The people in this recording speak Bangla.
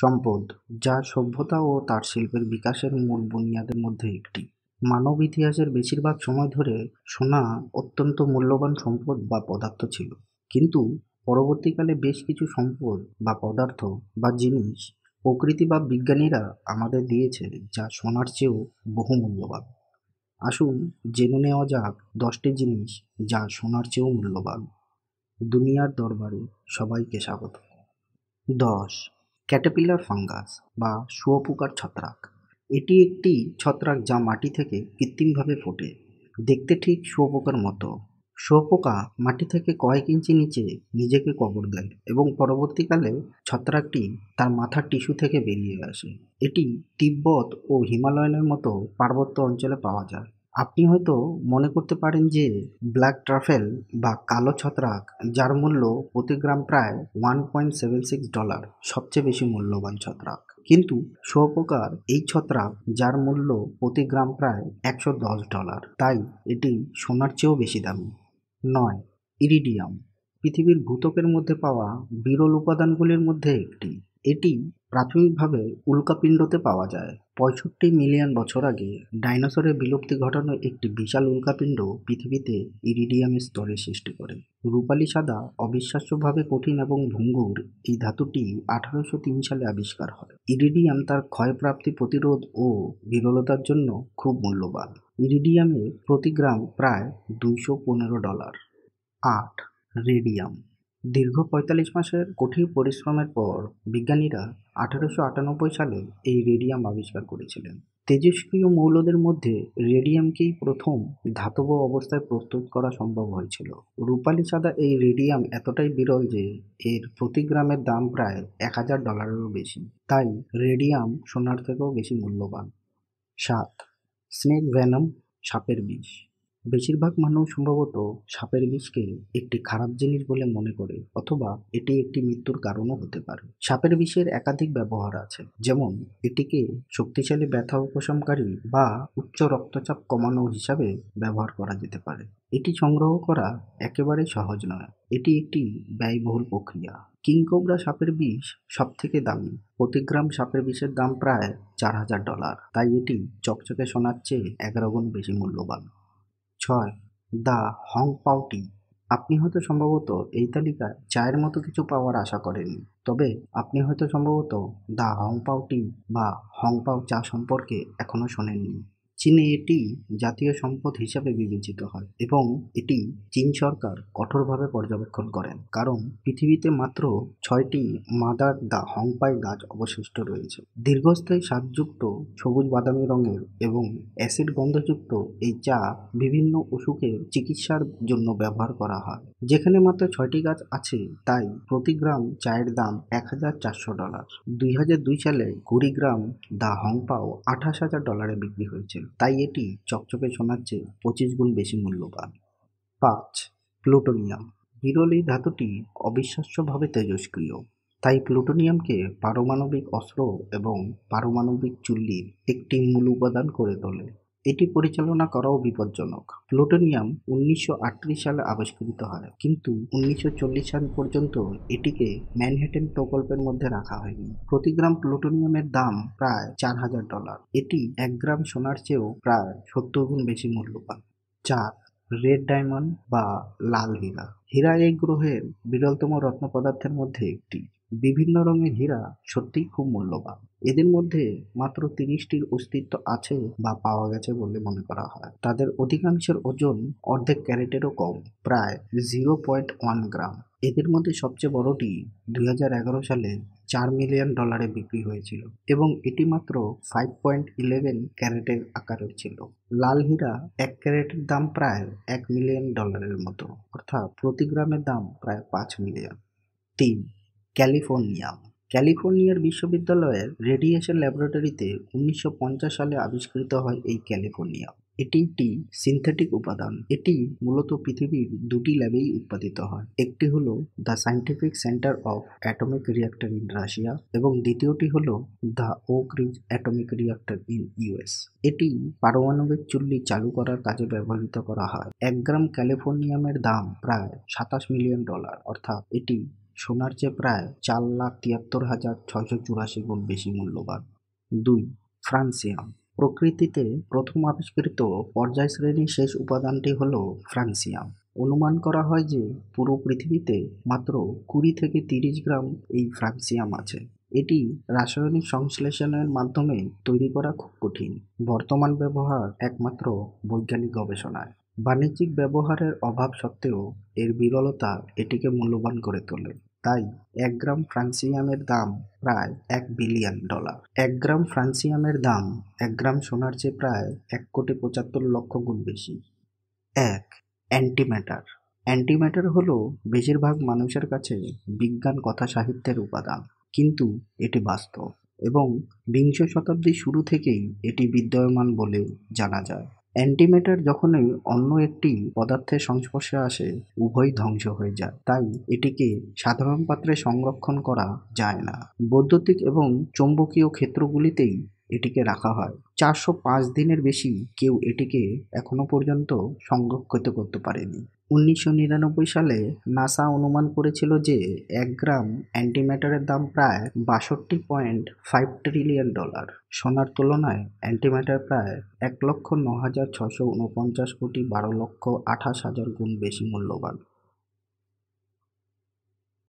সম্পদ যা সভ্যতা ও তার শিল্পের বিকাশের মূল বুনিয়াদের মধ্যে একটি মানব ইতিহাসের বেশিরভাগ সময় ধরে সোনা অত্যন্ত মূল্যবান সম্পদ বা পদার্থ ছিল কিন্তু পরবর্তীকালে বেশ কিছু সম্পদ বা পদার্থ বা জিনিস প্রকৃতি বা বিজ্ঞানীরা আমাদের দিয়েছে যা সোনার চেয়েও বহু মূল্যবান আসুন জেনে নেওয়া যাক দশটি জিনিস যা সোনার চেয়েও মূল্যবান দুনিয়ার দরবারে সবাইকে স্বাগত দশ ক্যাটাপিলার ফাঙ্গাস বা শুয়োপোকার ছত্রাক এটি একটি ছত্রাক যা মাটি থেকে কৃত্রিমভাবে ফোটে দেখতে ঠিক শুঁয়োপোকার মতো শুয়োপোকা মাটি থেকে কয়েক ইঞ্চি নিচে নিজেকে কবর দেয় এবং পরবর্তীকালে ছত্রাকটি তার মাথার টিস্যু থেকে বেরিয়ে আসে এটি তিব্বত ও হিমালয়ের মতো পার্বত্য অঞ্চলে পাওয়া যায় আপনি হয়তো মনে করতে পারেন যে ব্ল্যাক ট্রাফেল বা কালো ছত্রাক যার মূল্য প্রতি গ্রাম প্রায় one point seven six dollar সবচেয়ে বেশি মূল্যবান ছত্রাক কিন্তু শোপোকার এই ছত্রাক যার মূল্য প্রতি গ্রাম প্রায় একশো দশ ডলার তাই এটি সোনার চেয়েও বেশি দামি নয় ইরিডিয়াম পৃথিবীর ভূতকের মধ্যে পাওয়া বিরল উপাদানগুলির মধ্যে একটি এটি প্রাথমিকভাবে উল্কাপিণ্ডতে পাওয়া যায় পঁয়ষট্টি মিলিয়ন বছর আগে ডাইনোসরের বিলুপ্তি ঘটানো একটি বিশাল উল্কাপিণ্ড পৃথিবীতে ইরিডিয়ামের স্তরের সৃষ্টি করে রূপালি সাদা অবিশ্বাস্যভাবে কঠিন এবং ভঙ্গুর এই ধাতুটি আঠারোশো তিন সালে আবিষ্কার হয় ইরিডিয়াম তার ক্ষয়প্রাপ্তি প্রতিরোধ ও বিরলতার জন্য খুব মূল্যবান ইরিডিয়ামে প্রতি গ্রাম প্রায় দুইশো পনেরো ডলার আট রেডিয়াম দীর্ঘ পঁয়তাল্লিশ মাসের কঠিন পরিশ্রমের পর বিজ্ঞানীরা আঠারোশো আটানব্বই সালে এই রেডিয়াম আবিষ্কার করেছিলেন তেজস্ক্রিয় মৌলদের মধ্যে রেডিয়ামকেই প্রথম ধাতব অবস্থায় প্রস্তুত করা সম্ভব হয়েছিল রূপালি সাদা এই রেডিয়াম এতটাই বিরল যে এর প্রতি গ্রামের দাম প্রায় এক হাজার ডলারেরও বেশি তাই রেডিয়াম সোনার থেকেও বেশি মূল্যবান সাত স্নেক ভ্যানম সাপের বিষ বেশিরভাগ মানুষ সম্ভবত সাপের বিষকে একটি খারাপ জিনিস বলে মনে করে অথবা এটি একটি মৃত্যুর কারণও হতে পারে সাপের বিষের একাধিক ব্যবহার আছে যেমন এটিকে শক্তিশালী ব্যথা উপশমকারী বা উচ্চ রক্তচাপ কমানো হিসাবে ব্যবহার করা যেতে পারে এটি সংগ্রহ করা একেবারে সহজ নয় এটি একটি ব্যয়বহুল প্রক্রিয়া কিংকোবরা সাপের বিষ সব থেকে দামি প্রতি গ্রাম সাপের বিষের দাম প্রায় চার হাজার ডলার তাই এটি চকচকে সোনার চেয়ে এগারো গুণ বেশি মূল্যবান ছয় দ্য হং পাউটি আপনি হয়তো সম্ভবত এই তালিকায় চায়ের মতো কিছু পাওয়ার আশা করেননি তবে আপনি হয়তো সম্ভবত দ্য হং পাউটি বা হং পাউ চা সম্পর্কে এখনও শোনেননি চীনে এটি জাতীয় সম্পদ হিসাবে বিবেচিত হয় এবং এটি চীন সরকার কঠোরভাবে পর্যবেক্ষণ করেন কারণ পৃথিবীতে মাত্র ছয়টি মাদার দা হংপাই গাছ অবশিষ্ট রয়েছে দীর্ঘস্থায়ী স্বাদযুক্ত সবুজ বাদামি রঙের এবং অ্যাসিড গন্ধযুক্ত এই চা বিভিন্ন অসুখের চিকিৎসার জন্য ব্যবহার করা হয় যেখানে মাত্র ছয়টি গাছ আছে তাই প্রতি গ্রাম চায়ের দাম এক হাজার চারশো ডলার দুই হাজার দুই সালে কুড়িগ্রাম দা হংপাও আঠাশ হাজার ডলারে বিক্রি হয়েছে তাই এটি চকচকে শোনাচ্ছে চেয়ে পঁচিশ গুণ বেশি মূল্যবান পাঁচ প্লুটোনিয়াম বিরল এই ধাতুটি অবিশ্বাস্যভাবে তেজস্ক্রিয় তাই প্লুটোনিয়ামকে পারমাণবিক অস্ত্র এবং পারমাণবিক চুল্লির একটি মূল উপাদান করে তোলে এটি পরিচালনা করাও বিপজ্জনক প্লুটোনিয়াম উনিশশো সালে আবিষ্কৃত হয় কিন্তু উনিশশো সাল পর্যন্ত এটিকে ম্যানহেটেন প্রকল্পের মধ্যে রাখা হয়নি প্রতি গ্রাম প্লুটোনিয়ামের দাম প্রায় চার হাজার ডলার এটি এক গ্রাম সোনার চেয়েও প্রায় সত্তর গুণ বেশি মূল্য পায় চার রেড ডায়মন্ড বা লাল হীরা হীরা এই গ্রহের বিরলতম রত্ন পদার্থের মধ্যে একটি বিভিন্ন রঙের হীরা সত্যিই খুব মূল্যবান এদের মধ্যে মাত্র তিরিশটির অস্তিত্ব আছে বা পাওয়া গেছে বলে মনে করা হয় তাদের অধিকাংশের ওজন অর্ধেক ক্যারেটেরও কম প্রায় জিরো পয়েন্ট ওয়ান গ্রাম এদের মধ্যে সবচেয়ে বড়টি দুই সালে চার মিলিয়ন ডলারে বিক্রি হয়েছিল এবং এটি মাত্র ফাইভ পয়েন্ট ইলেভেন ক্যারেটের আকারের ছিল লাল হীরা এক ক্যারেটের দাম প্রায় এক মিলিয়ন ডলারের মতো অর্থাৎ প্রতি গ্রামের দাম প্রায় পাঁচ মিলিয়ন তিন ক্যালিফোর্নিয়া ক্যালিফোর্নিয়ার বিশ্ববিদ্যালয়ের রেডিয়েশন ল্যাবরেটরিতে উনিশশো সালে আবিষ্কৃত হয় এই ক্যালিফোর্নিয়া এটি একটি সিনথেটিক উপাদান এটি মূলত পৃথিবীর দুটি ল্যাবেই উৎপাদিত হয় একটি হলো the scientific centre of atomic reactor in Russia এবং দ্বিতীয়টি হল the Oak Ridge atomic reactor in US এটি পারমাণবিক চুল্লি চালু করার কাজে ব্যবহৃত করা হয় এক গ্রাম ক্যালিফোর্নিয়ামের দাম প্রায় সাতাশ মিলিয়ন ডলার অর্থাৎ এটি সোনার চেয়ে প্রায় চার লাখ তিয়াত্তর হাজার ছয়শো চুরাশি গুণ বেশি মূল্যবান দুই ফ্রান্সিয়াম প্রকৃতিতে প্রথম আবিষ্কৃত পর্যায় শ্রেণীর শেষ উপাদানটি হল ফ্রান্সিয়াম অনুমান করা হয় যে পুরো পৃথিবীতে মাত্র কুড়ি থেকে তিরিশ গ্রাম এই ফ্রান্সিয়াম আছে এটি রাসায়নিক সংশ্লেষণের মাধ্যমে তৈরি করা খুব কঠিন বর্তমান ব্যবহার একমাত্র বৈজ্ঞানিক গবেষণায় বাণিজ্যিক ব্যবহারের অভাব সত্ত্বেও এর বিরলতা এটিকে মূল্যবান করে তোলে তাই এক গ্রাম ফ্রান্সিয়ামের দাম প্রায় এক বিলিয়ন ডলার এক গ্রাম ফ্রান্সিয়ামের দাম এক গ্রাম সোনার চেয়ে প্রায় এক কোটি পঁচাত্তর লক্ষ গুণ বেশি এক অ্যান্টিম্যাটার অ্যান্টিম্যাটার হলো বেশিরভাগ মানুষের কাছে বিজ্ঞান কথা সাহিত্যের উপাদান কিন্তু এটি বাস্তব এবং বিংশ শতাব্দীর শুরু থেকেই এটি বিদ্যমান বলে জানা যায় অ্যান্টিমেটার যখনই অন্য একটি পদার্থের সংস্পর্শে আসে উভয় ধ্বংস হয়ে যায় তাই এটিকে সাধারণ পাত্রে সংরক্ষণ করা যায় না বৈদ্যুতিক এবং চৌম্বকীয় ক্ষেত্রগুলিতেই এটিকে রাখা হয় চারশো পাঁচ দিনের বেশি কেউ এটিকে এখনো পর্যন্ত সংরক্ষিত করতে পারেনি উনিশশো নিরানব্বই সালে নাসা অনুমান করেছিল যে এক গ্রাম অ্যান্টিম্যাটারের দাম প্রায় বাষট্টি পয়েন্ট ফাইভ ট্রিলিয়ন ডলার সোনার তুলনায় অ্যান্টিম্যাটার প্রায় এক লক্ষ ন হাজার ছশো উনপঞ্চাশ কোটি বারো লক্ষ আঠাশ হাজার গুণ বেশি মূল্যবান